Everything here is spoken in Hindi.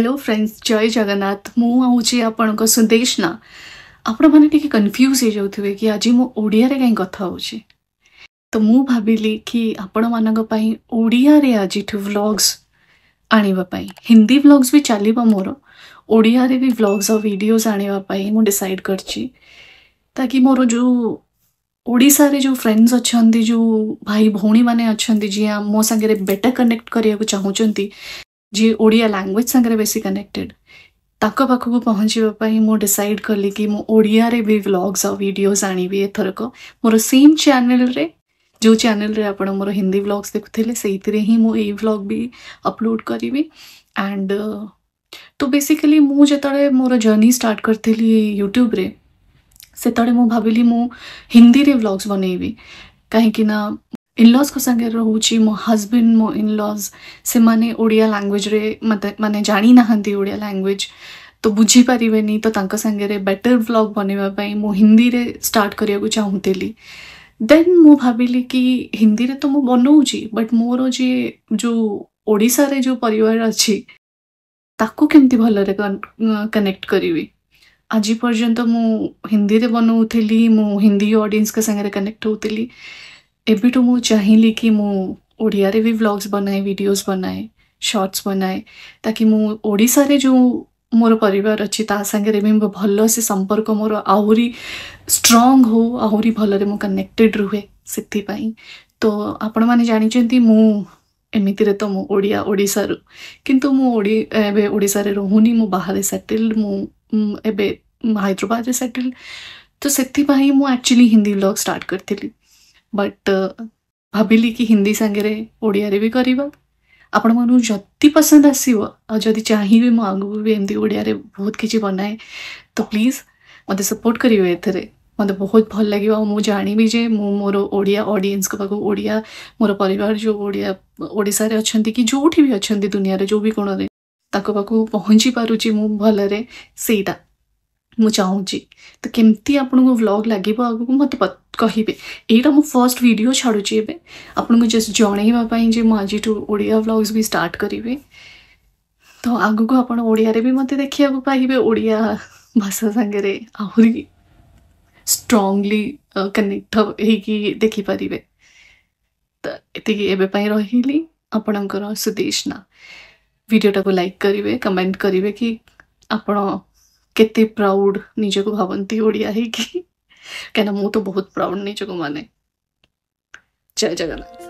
हेलो फ्रेंड्स जय जगन्नाथ मुझे आपण को सुदेश ना आपण मैंने टी कन्फ्यूज हो जाए कि आज मुझे कहीं कथे तो मु मुझे कि आपण मानी ओडिया आज ब्लग्स आने हिंदी ब्लग्स भी चल मोर ओडिया भी ब्लग्स और भिडियोज आई मुझाइड कर मोर जो ओडारे जो फ्रेंड्स अच्छा जो भाई भौणी मैंने अच्छा जी मो सांगे बेटर कनेक्ट कराया चाहूँ जी Odia language Sagar base connected ताकू पहुँचापी मुझे डिसाइड कली कि मुझे भी ब्लग्स आडियोज आणवि एथरक मोर सेम चेल जो चेल मोर हिंदी ब्लग्स देखुले मुझे ब्लग भी अपलोड करी एंड तो बेसिकली मुझे मोर जर्नी स्टार्ट करी यूट्यूब से मुझे भाविली मु हिंदी ब्लग्स बनैबी कहीं इनलॉज को संगे रोचे मो हजबैंड मो इनलॉज से मैंने ओडिया लांगुएज रे मैंने जाणी ना ओडिया लांगुएज तो बुझी पारे तो सांगे रे बेटर ब्लग बनवाई मो हिंदी रे स्टार्ट करने चाहूली देन मु भाविली कि हिंदी रे तो मु बनाऊँ बट मोर जी जो ओडार जो पर अच्छी ताकूमी भल कनेक्ट करी आज पर्यटन मु हिंदी रे बनाऊली मु हिंदी ऑडियंस के संगे कनेक्ट होली एबिठू तो मुझ चाहली कि मुड़िया भी ब्लग्स बनाए वीडियोस बनाए शॉर्ट्स बनाए ताकि मुड़शा जो मोर पर अच्छी तांगे भी भल से संपर्क मोर आहरी स्ट्रंग हो आहरी भल कनेक्टेड रुहे से तो आपण मैंने जानते मुमती रे तो मुड़िया ओडार किंतु मुशार रोनी मु बाहर सेटल मु हाइद्राबाद सेटल तो से एक्चुअली हिंदी ब्लग स्टार्ट करी बट भाविली कि हिंदी सागर ओडिया भी कर आपण मन जी पसंद आसो आदि चाहिए मुझे आगे भी एम बहुत किसी बनाए तो प्लीज मत सपोर्ट करेंगे मतलब बहुत भल लगे मुझे जानवी जे मोर ओडिया अडियस ओडिया मोर पर जो ओडिया ओडार अच्छा कि जो भी अच्छा दुनिया जो भी कोण से पहुँची पार्टी मुझे भलि मुझे तो कमी आपन को ब्लग लगे आगे मत कहे यहाँ मो फर्स्ट भिड छाड़ी एवं को जस्ट जनईवापी आज ओडिया ब्लग्स भी स्टार्ट करी तो आग को भी मत देखा पाइबे ओडिया भाषा सागर आहरी कनेक्ट हो देखिपर तो ये एवपाई रही आपणकर सुदेशना भिडटा को लाइक करेंगे कमेंट करेंगे कि आपड़ के प्राउड निजक भावती ओडिया है कि कहना मुँह तो बहुत प्राउड नहीं चुको माने जय जगन्नाथ